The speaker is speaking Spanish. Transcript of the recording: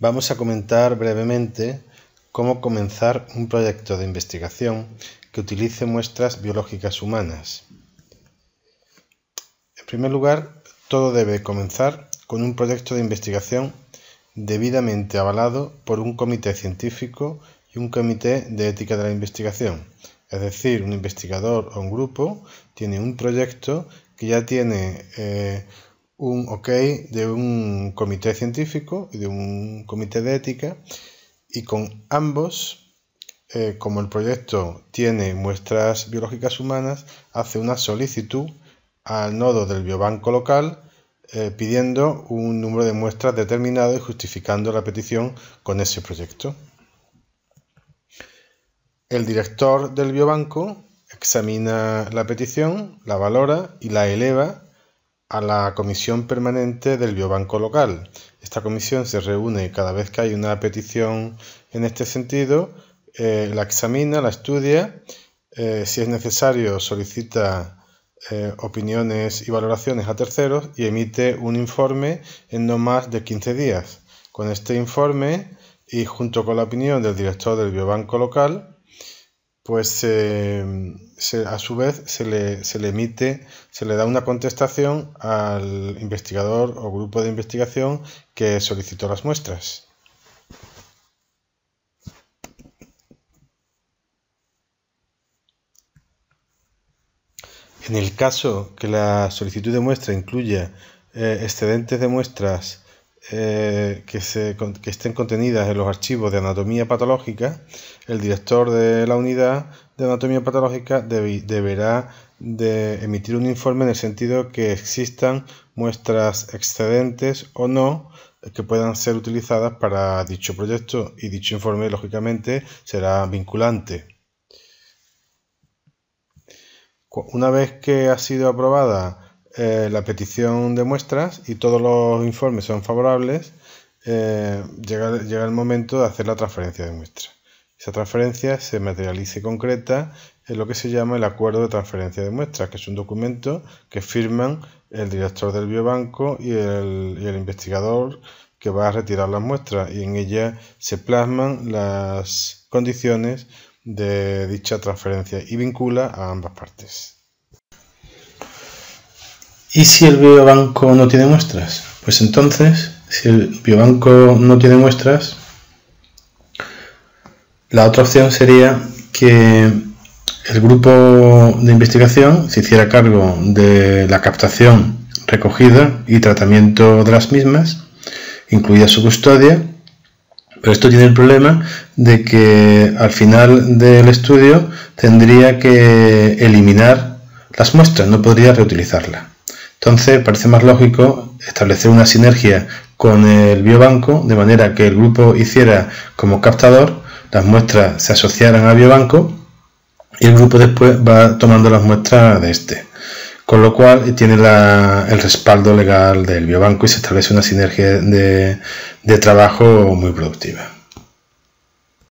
vamos a comentar brevemente cómo comenzar un proyecto de investigación que utilice muestras biológicas humanas. En primer lugar, todo debe comenzar con un proyecto de investigación debidamente avalado por un comité científico y un comité de ética de la investigación. Es decir, un investigador o un grupo tiene un proyecto que ya tiene eh, un ok de un comité científico y de un comité de ética y con ambos, eh, como el proyecto tiene muestras biológicas humanas, hace una solicitud al nodo del biobanco local eh, pidiendo un número de muestras determinado y justificando la petición con ese proyecto. El director del biobanco examina la petición, la valora y la eleva a la Comisión Permanente del Biobanco Local. Esta comisión se reúne cada vez que hay una petición en este sentido, eh, la examina, la estudia, eh, si es necesario solicita eh, opiniones y valoraciones a terceros y emite un informe en no más de 15 días. Con este informe y junto con la opinión del director del Biobanco Local, pues eh, se, a su vez se le, emite, se le da una contestación al investigador o grupo de investigación que solicitó las muestras. En el caso que la solicitud de muestra incluya eh, excedentes de muestras eh, que, se, estén contenidas en los archivos de anatomía patológica, el director de la unidad de anatomía patológica deberá de emitir un informe en el sentido que existan muestras excedentes o no que puedan ser utilizadas para dicho proyecto y dicho informe lógicamente será vinculante. Una vez que ha sido aprobada eh, la petición de muestras y todos los informes son favorables, eh, llega, el momento de hacer la transferencia de muestras. Esa transferencia se materializa y concreta en lo que se llama el acuerdo de transferencia de muestras, que es un documento que firman el director del biobanco y el, y el investigador que va a retirar las muestras y en ella se plasman las condiciones de dicha transferencia y vincula a ambas partes. ¿Y si el biobanco no tiene muestras? Pues entonces, si el biobanco no tiene muestras, la otra opción sería que el grupo de investigación se hiciera cargo de la captación, recogida y tratamiento de las mismas, incluida su custodia, pero esto tiene el problema de que al final del estudio tendría que eliminar las muestras, no podría reutilizarlas. Entonces parece más lógico establecer una sinergia con el biobanco de manera que el grupo hiciera como captador, las muestras se asociaran al biobanco y el grupo después va tomando las muestras de este. Con lo cual tiene el respaldo legal del biobanco y se establece una sinergia de trabajo muy productiva.